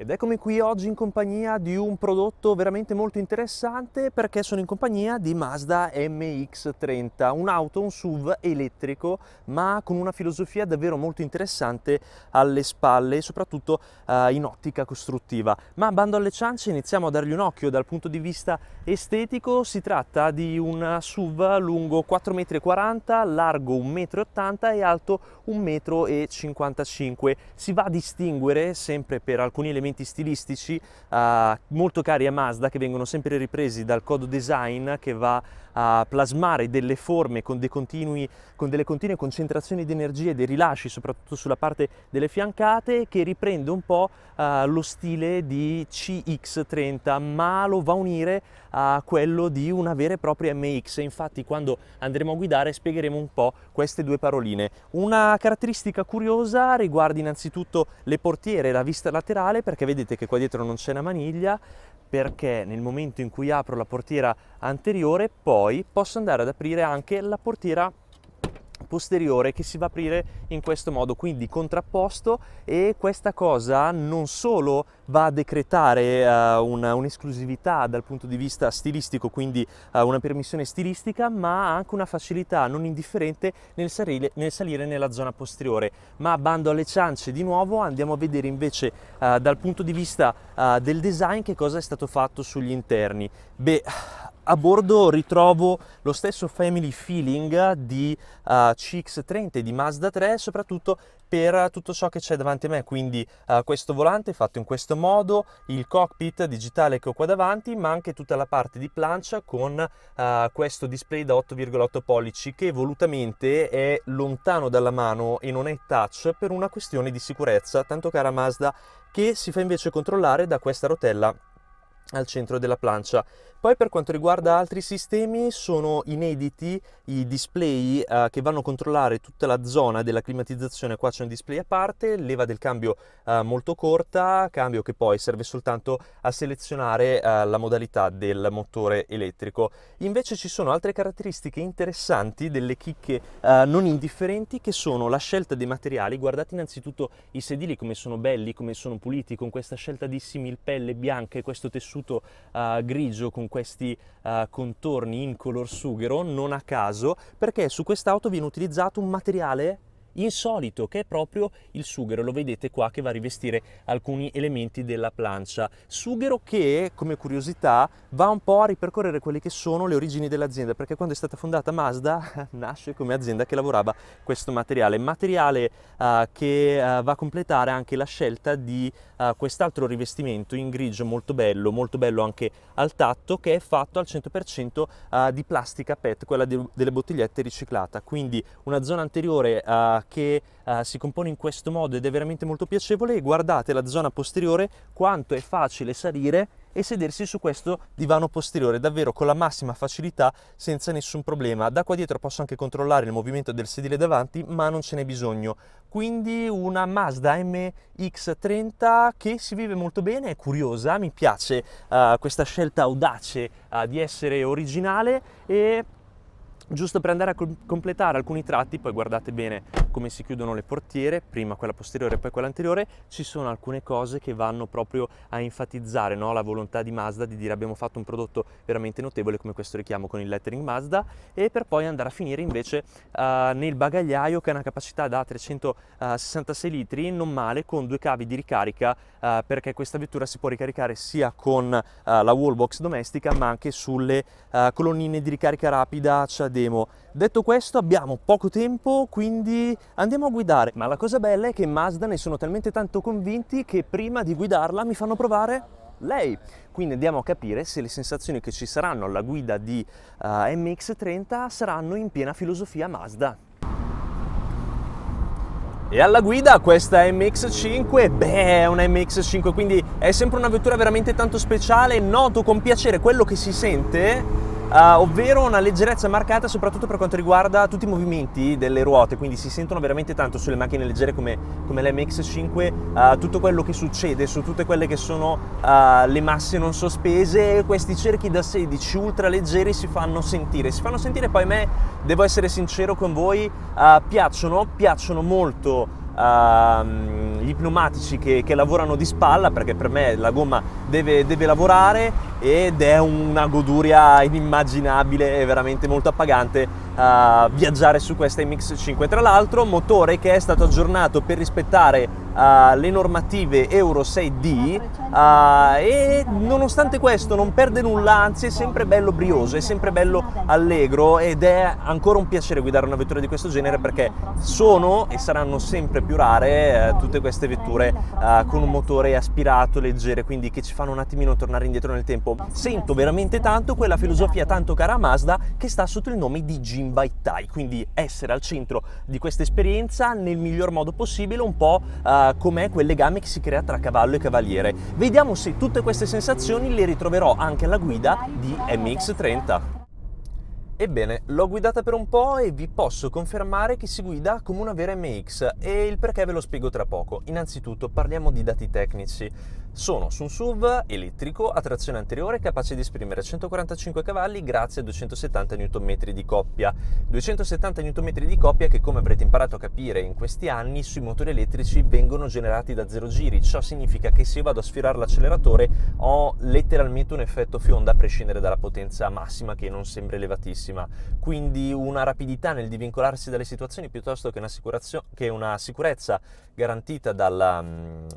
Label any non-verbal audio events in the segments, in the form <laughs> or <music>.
Ed eccomi qui oggi in compagnia di un prodotto veramente molto interessante perché sono in compagnia di Mazda MX30, un'auto, un SUV elettrico ma con una filosofia davvero molto interessante alle spalle e soprattutto eh, in ottica costruttiva. Ma bando alle ciance, iniziamo a dargli un occhio dal punto di vista estetico, si tratta di un SUV lungo 4,40 m, largo 1,80 m e alto 1,55 m. Si va a distinguere sempre per alcuni elementi elementi stilistici eh, molto cari a Mazda che vengono sempre ripresi dal codo design che va a plasmare delle forme con, dei continui, con delle continue concentrazioni di energie, e dei rilasci, soprattutto sulla parte delle fiancate, che riprende un po' uh, lo stile di CX30, ma lo va a unire a quello di una vera e propria MX. Infatti quando andremo a guidare spiegheremo un po' queste due paroline. Una caratteristica curiosa riguarda innanzitutto le portiere e la vista laterale, perché vedete che qua dietro non c'è una maniglia, perché nel momento in cui apro la portiera anteriore, poi poi posso andare ad aprire anche la portiera posteriore che si va a aprire in questo modo quindi contrapposto e questa cosa non solo va a decretare uh, una, un'esclusività dal punto di vista stilistico quindi uh, una permissione stilistica ma anche una facilità non indifferente nel, sarile, nel, salire nella zona posteriore ma bando alle ciance di nuovo andiamo a vedere invece uh, dal punto di vista del design che cosa è stato fatto sugli interni beh a bordo ritrovo lo stesso family feeling di uh, eh, CX30 e di Mazda 3, soprattutto per tutto ciò che c'è davanti a me, quindi uh, questo volante fatto in questo modo, il cockpit digitale che ho qua davanti, ma anche tutta la parte di plancia con uh, questo display da 8,8 pollici che volutamente è lontano dalla mano e non è touch per una questione di sicurezza, tanto cara Mazda, che si fa invece controllare da questa rotella al centro della plancia. Poi per quanto riguarda altri sistemi sono inediti i display eh, che vanno a controllare tutta la zona della climatizzazione, qua c'è un display a parte, leva del cambio eh, molto corta, cambio che poi serve soltanto a selezionare eh, la modalità del motore elettrico. Invece ci sono altre caratteristiche interessanti, delle chicche eh, non indifferenti che sono la scelta dei materiali, guardate innanzitutto i sedili come sono belli, come sono puliti, con questa scelta di simil pelle bianca e questo tessuto eh, grigio con questi uh, contorni in color sughero, non a caso, perché su quest'auto viene utilizzato un materiale insolito che è proprio il sughero, lo vedete qua che va a rivestire alcuni elementi della plancia. Sughero che, come curiosità, va un po' a ripercorrere quelle che sono le origini dell'azienda, perché quando è stata fondata Mazda <laughs> nasce come azienda che lavorava questo materiale, materiale uh, che uh, va a completare anche la scelta di uh, quest'altro rivestimento in grigio molto bello, molto bello anche al tatto, che è fatto al 100% di plastica PET, quella de delle bottigliette riciclata, quindi una zona anteriore che uh, si compone in questo modo ed è veramente molto piacevole e guardate la zona posteriore quanto è facile salire e sedersi su questo divano posteriore davvero con la massima facilità senza nessun problema da qua dietro posso anche controllare il movimento del sedile davanti ma non ce n'è bisogno quindi una Mazda MX30 che si vive molto bene è curiosa mi piace uh, questa scelta audace uh, di essere originale e giusto per andare a completare alcuni tratti, poi guardate bene come si chiudono le portiere, prima quella posteriore e poi quella anteriore, ci sono alcune cose che vanno proprio a enfatizzare no? la volontà di Mazda di dire abbiamo fatto un prodotto veramente notevole come questo richiamo con il lettering Mazda e per poi andare a finire invece uh, nel bagagliaio che ha una capacità da 366 eh, litri, non male, con due cavi di ricarica uh, perché questa vettura si può ricaricare sia con uh, la wallbox domestica ma anche sulle colonnine di ricarica rapida, cioè demo. Detto questo abbiamo poco tempo quindi andiamo a guidare, ma la cosa bella è che Mazda ne sono talmente tanto convinti che prima di guidarla mi fanno provare lei. Quindi andiamo a capire se le sensazioni che ci saranno alla guida di uh, eh, MX30 saranno in piena filosofia Mazda. E alla guida questa MX5, beh è una MX5 quindi è sempre una vettura veramente tanto speciale, noto con piacere quello che si sente Uh, ovvero una leggerezza marcata soprattutto per quanto riguarda tutti i movimenti delle ruote, quindi si sentono veramente tanto sulle macchine leggere come, come l'MX5 uh, ah, tutto quello che succede su tutte quelle che sono uh, le masse non sospese, questi cerchi da 16 ultra leggeri si fanno sentire, si fanno sentire poi a me, devo essere sincero con voi, piacciono, piacciono molto uh, gli pneumatici che, che, lavorano di spalla perché per me la gomma deve, deve lavorare ed è una goduria inimmaginabile e veramente molto appagante uh, viaggiare su questa MX5. Tra l'altro motore che è stato aggiornato per rispettare uh, le normative Euro 6D uh, eh, e nonostante questo non perde nulla, anzi è sempre bello brioso, è sempre bello allegro ed è ancora un piacere guidare una vettura di questo genere perché sono e saranno sempre più rare uh, tutte queste vetture con un motore aspirato, leggere, quindi che ci fanno un attimino tornare indietro nel tempo. Sento veramente tanto quella filosofia tanto cara a Mazda che sta sotto il nome di Jim by Tai, quindi essere al centro di questa esperienza nel miglior modo possibile, un po' uh, com'è quel legame che si crea tra cavallo e cavaliere. Vediamo se tutte queste sensazioni le ritroverò anche alla guida di MX30. Ebbene, l'ho guidata per un po' e vi posso confermare che si guida come una vera MX e il perché ve lo spiego tra poco. Innanzitutto parliamo di dati tecnici. Sono su un SUV elettrico a trazione anteriore capace di esprimere 145 cavalli grazie a 270 Nm di coppia. 270 Nm di coppia che come avrete imparato a capire in questi anni sui motori elettrici vengono generati da zero giri, ciò significa che se vado a sfiorare l'acceleratore ho letteralmente un effetto fionda a prescindere dalla potenza massima che non sembra elevatissima. Quindi una rapidità nel divincolarsi dalle situazioni piuttosto che una, che una sicurezza garantita dalla,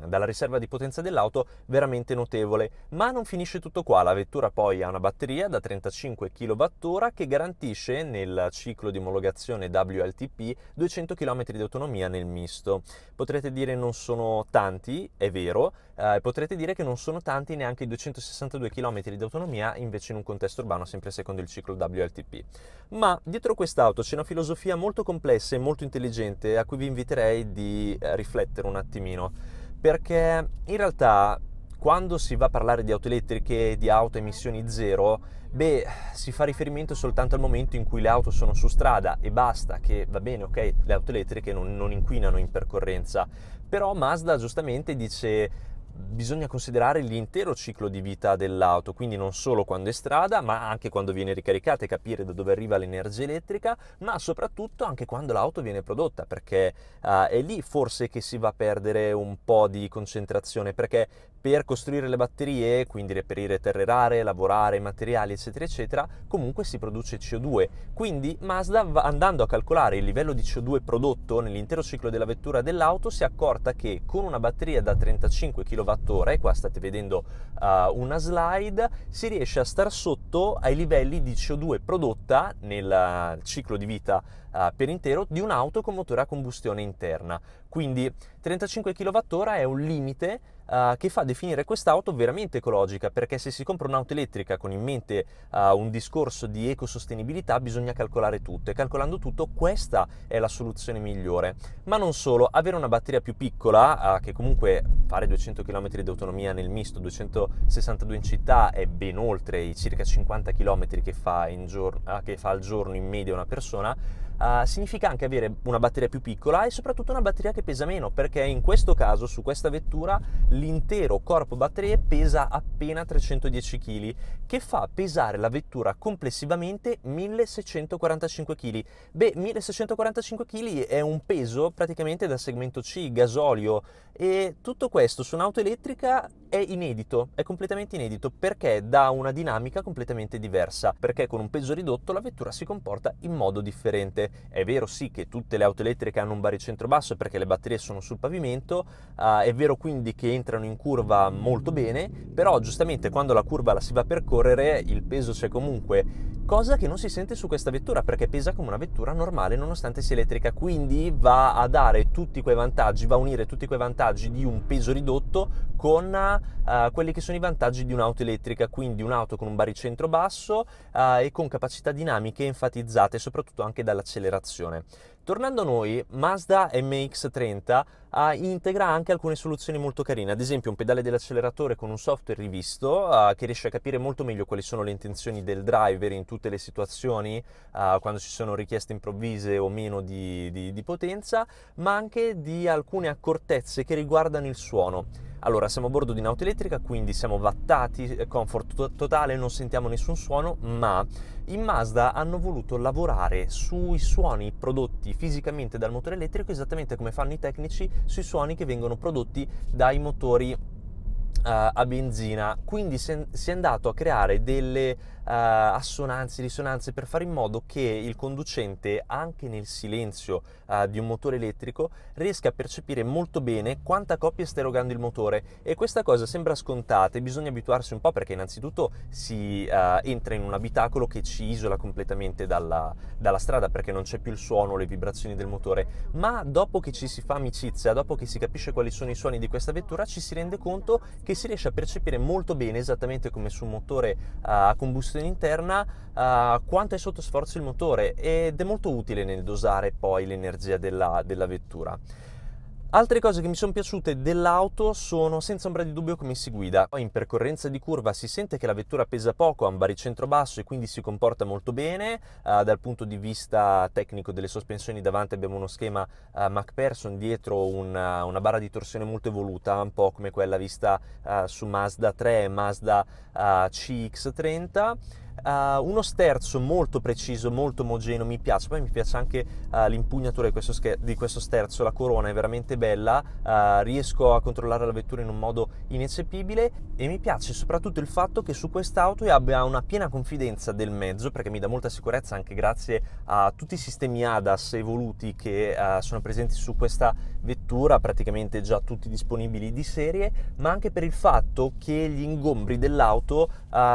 dalla riserva di potenza dell'auto veramente notevole. Ma non finisce tutto qua, la vettura poi ha una batteria da 35 kWh che garantisce nel ciclo di omologazione WLTP 200 km di autonomia nel misto. Potrete dire non sono tanti, è vero, eh, potrete dire che non sono tanti neanche i 262 km di autonomia invece in un contesto urbano sempre secondo il ciclo WLTP. Ma dietro quest'auto c'è una filosofia molto complessa e molto intelligente a cui vi inviterei di eh, riflettere un attimino perché in realtà quando si va a parlare di auto elettriche, di auto a emissioni zero, beh, si fa riferimento soltanto al momento in cui le auto sono su strada e basta, che va bene, ok, le auto elettriche non, non inquinano in percorrenza. Però Mazda giustamente dice bisogna considerare l'intero ciclo di vita dell'auto, quindi non solo quando è strada, ma anche quando viene ricaricata e capire da dove arriva l'energia elettrica, ma soprattutto anche quando l'auto viene prodotta, perché uh, è lì forse che si va a perdere un po' di concentrazione, perché per costruire le batterie, quindi reperire terre rare, lavorare materiali, eccetera, eccetera, comunque si produce CO2. Quindi Mazda, andando a calcolare il livello di CO2 prodotto nell'intero ciclo della vettura dell'auto, si è accorta che con una batteria da 35 kWh, qua state vedendo uh, una slide, si riesce a star sotto ai livelli di CO2 prodotta nel eh, ciclo di vita uh, per intero di un'auto con motore a combustione interna. Quindi 35 kWh è un limite uh, che fa definire quest'auto veramente ecologica, perché se si compra un'auto elettrica con in mente uh, un discorso di ecosostenibilità bisogna calcolare tutto e calcolando tutto questa è la soluzione migliore. Ma non solo, avere una batteria più piccola, uh, che comunque fare 200 km di autonomia nel misto, 262 in città è ben oltre i circa 50 km che fa, giorno, che fa al giorno in media una persona, uh, significa anche avere una batteria più piccola e soprattutto una batteria che pesa meno, perché in questo caso su questa vettura l'intero corpo batterie pesa appena 310 kg, che fa pesare la vettura complessivamente 1645 kg. Beh, 1645 kg è un peso praticamente da segmento C, gasolio, e tutto questo su un'auto elettrica è inedito, è completamente inedito perché dà una dinamica completamente diversa, perché con un peso ridotto la vettura si comporta in modo differente. È vero sì che tutte le auto elettriche hanno un baricentro basso perché le batterie sono sul pavimento, uh, è vero quindi che entrano in curva molto bene, però giustamente quando la curva la si va a percorrere il peso c'è comunque, cosa che non si sente su questa vettura perché pesa come una vettura normale nonostante sia elettrica, quindi va a dare tutti quei vantaggi, va a unire tutti quei vantaggi di un peso ridotto con uh, quelli che sono i vantaggi di un'auto elettrica, quindi un'auto con un baricentro basso uh, e con capacità dinamiche enfatizzate soprattutto anche dall'accelerazione. Tornando a noi, Mazda MX30 uh, ah, integra anche alcune soluzioni molto carine, ad esempio un pedale dell'acceleratore con un software rivisto uh, che riesce a capire molto meglio quali sono le intenzioni del driver in tutte le situazioni, uh, quando ci sono richieste improvvise o meno di, di, di potenza, ma anche di alcune accortezze che riguardano il suono. Allora, siamo a bordo di un'auto elettrica, quindi siamo vattati, eh, comfort totale, non sentiamo nessun suono, ma in Mazda hanno voluto lavorare sui suoni prodotti fisicamente dal motore elettrico esattamente come fanno i tecnici sui suoni che vengono prodotti dai motori eh, a benzina, quindi si è andato a creare delle eh, assonanze, risonanze per fare in modo che il conducente anche nel silenzio eh, di un motore elettrico riesca a percepire molto bene quanta coppia sta erogando il motore e questa cosa sembra scontata e bisogna abituarsi un po' perché innanzitutto si eh, entra in un abitacolo che ci isola completamente dalla, dalla strada perché non c'è più il suono, le vibrazioni del motore, ma dopo che ci si fa amicizia, dopo che si capisce quali sono i suoni di questa vettura ci si rende conto che si riesce a percepire molto bene esattamente come su un motore a combustione combustione interna uh, quanto è sotto sforzo il motore ed è molto utile nel dosare poi l'energia della, della vettura. Altre cose che mi sono piaciute dell'auto sono senza ombra di dubbio come si guida. In percorrenza di curva si sente che la vettura pesa poco, ha un baricentro basso e quindi si comporta molto bene. Uh, dal punto di vista tecnico delle sospensioni davanti abbiamo uno schema uh, eh, MacPherson, dietro una, eh, una, barra di torsione molto evoluta, un po' come quella vista uh, su Mazda 3 e Mazda CX30 Uh, uno sterzo molto preciso, molto omogeneo, mi piace. Poi mi piace anche uh, l'impugnatura di questo, scher- di questo, sterzo, la corona è veramente bella, uh, riesco a controllare la vettura in un modo ineccepibile e mi piace soprattutto il fatto che su quest'auto io abbia una piena confidenza del mezzo perché mi dà molta sicurezza anche grazie a tutti i sistemi ADAS evoluti che sono presenti su questa vettura, praticamente già tutti disponibili di serie, ma anche per il fatto che gli ingombri dell'auto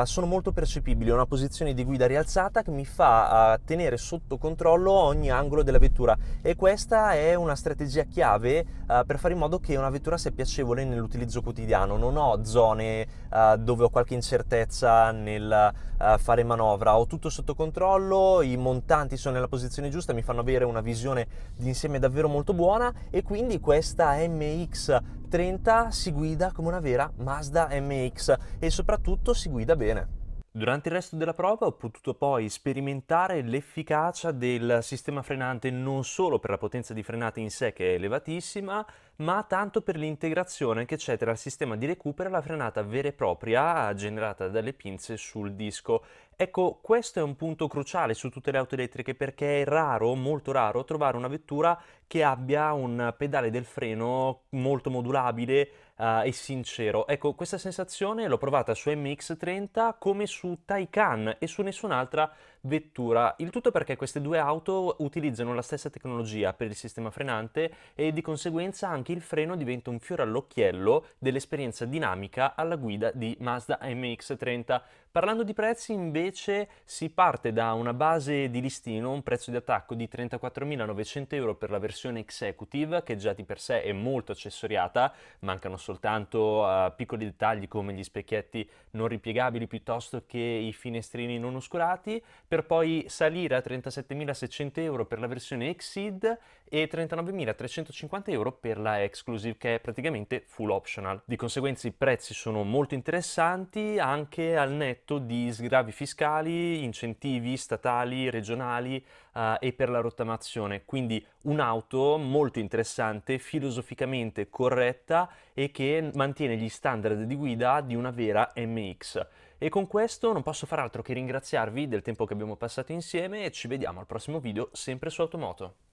sono molto percepibili, Una posizione di guida rialzata che mi fa eh, tenere sotto controllo ogni angolo della vettura e questa è una strategia chiave eh, per fare in modo che una vettura sia piacevole nell'utilizzo quotidiano. Non ho zone eh, dove ho qualche incertezza nel fare manovra, ho tutto sotto controllo, i montanti sono nella posizione giusta, mi fanno avere una visione d'insieme davvero molto buona e quindi questa MX 30 si guida come una vera Mazda MX e soprattutto si guida bene. Durante il resto della prova ho potuto poi sperimentare l'efficacia del sistema frenante non solo per la potenza di frenata in sé che è elevatissima, ma tanto per l'integrazione che c'è tra il sistema di recupero e la frenata vera e propria generata dalle pinze sul disco. Ecco, questo è un punto cruciale su tutte le auto elettriche perché è raro, molto raro, trovare una vettura che abbia un pedale del freno molto modulabile uh, e sincero. Ecco, questa sensazione l'ho provata su MX30 come su Taycan e su nessun'altra vettura. Il tutto perché queste due auto utilizzano la stessa tecnologia per il sistema frenante e di conseguenza anche il freno diventa un fiore all'occhiello dell'esperienza dinamica alla guida di Mazda MX30. Parlando di prezzi invece si parte da una base di listino, un prezzo di attacco di 34.900 euro per la versione executive che già di per sé è molto accessoriata, mancano solo soltanto uh, piccoli dettagli come gli specchietti non ripiegabili piuttosto che i finestrini non oscurati, per poi salire a 37.600 euro per la versione Exceed e 39.350 euro per la Exclusive, che è praticamente full optional. Di conseguenza i prezzi sono molto interessanti anche al netto di sgravi fiscali, incentivi statali, regionali uh, e per la rottamazione, quindi un'auto molto interessante, filosoficamente corretta e che mantiene gli standard di guida di una vera MX. E con questo non posso far altro che ringraziarvi del tempo che abbiamo passato insieme e ci vediamo al prossimo video sempre su Automoto.